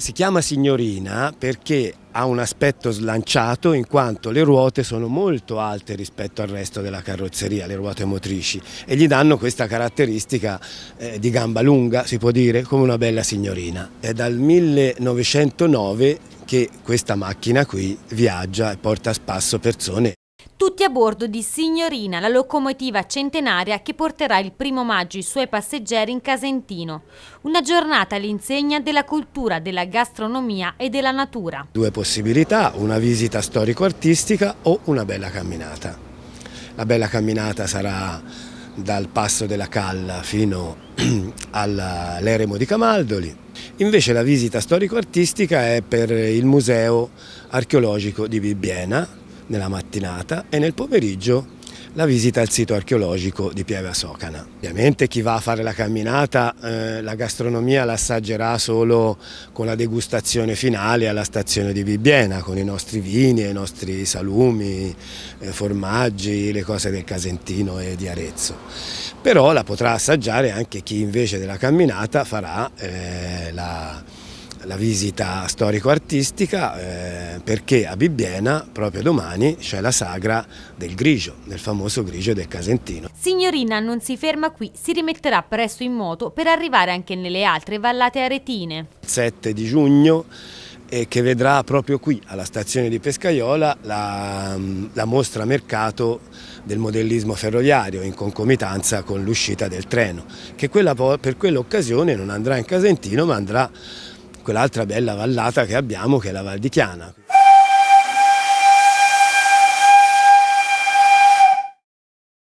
Si chiama signorina perché ha un aspetto slanciato in quanto le ruote sono molto alte rispetto al resto della carrozzeria, le ruote motrici, e gli danno questa caratteristica eh, di gamba lunga, si può dire, come una bella signorina. È dal 1909 che questa macchina qui viaggia e porta a spasso persone tutti a bordo di Signorina, la locomotiva centenaria che porterà il primo maggio i suoi passeggeri in Casentino. Una giornata all'insegna della cultura, della gastronomia e della natura. Due possibilità, una visita storico-artistica o una bella camminata. La bella camminata sarà dal Passo della Calla fino all'Eremo di Camaldoli. Invece la visita storico-artistica è per il Museo archeologico di Bibbiena, nella mattinata e nel pomeriggio la visita al sito archeologico di Pieve Socana. Ovviamente chi va a fare la camminata eh, la gastronomia la assaggerà solo con la degustazione finale alla stazione di Bibbiena, con i nostri vini, i nostri salumi, eh, formaggi, le cose del Casentino e di Arezzo. Però la potrà assaggiare anche chi invece della camminata farà eh, la la visita storico-artistica eh, perché a Bibbiena proprio domani c'è la sagra del Grigio, del famoso Grigio del Casentino. Signorina non si ferma qui, si rimetterà presto in moto per arrivare anche nelle altre vallate aretine. 7 di giugno eh, che vedrà proprio qui alla stazione di Pescaiola la, la mostra mercato del modellismo ferroviario in concomitanza con l'uscita del treno che quella, per quell'occasione non andrà in Casentino ma andrà quell'altra bella vallata che abbiamo che è la Val di Chiana.